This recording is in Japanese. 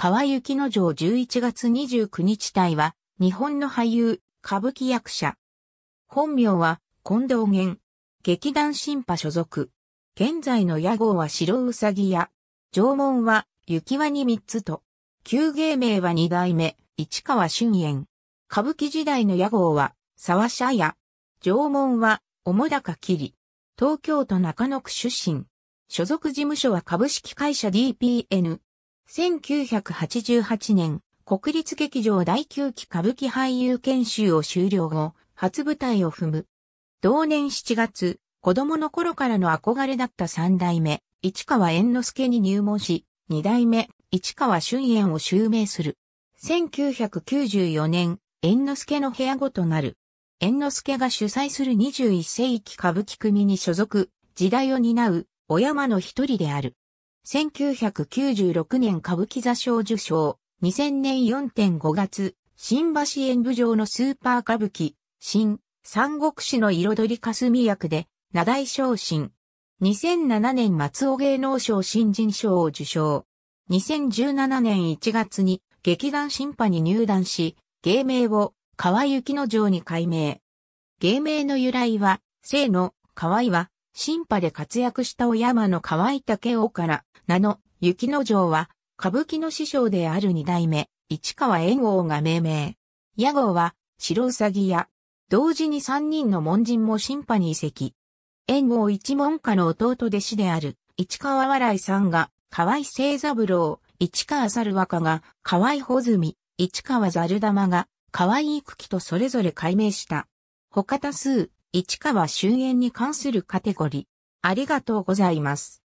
川幸の城11月29日隊は、日本の俳優、歌舞伎役者。本名は、近藤源。劇団新派所属。現在の屋号は白うさぎ屋。縄文は、雪輪に三つと。旧芸名は二代目、市川春燕。歌舞伎時代の屋号は、沢社屋。縄文は、主高桐。東京都中野区出身。所属事務所は株式会社 DPN。1988年、国立劇場第9期歌舞伎俳優研修を終了後、初舞台を踏む。同年7月、子供の頃からの憧れだった三代目、市川猿之助に入門し、二代目、市川春燕を襲名する。1994年、猿之助の部屋後となる。猿之助が主催する21世紀歌舞伎組に所属、時代を担う、小山の一人である。1996年歌舞伎座賞受賞、2000年4.5月、新橋演舞場のスーパー歌舞伎、新、三国志の彩り霞役で、名題昇進。2007年松尾芸能賞新人賞を受賞。2017年1月に劇団新派に入団し、芸名を川幸の城に改名。芸名の由来は、生の川井は新派で活躍したお山の河合武雄から名の雪之丞は歌舞伎の師匠である二代目市川猿翁が命名。屋号は白うさぎ屋。同時に三人の門人も新派に移籍。猿翁一門家の弟弟子である市川笑さんが河合清三郎、市川猿若が河合穂積、市川猿玉が河合育樹とそれぞれ改名した。他多数、市川周焉に関するカテゴリー。ありがとうございます。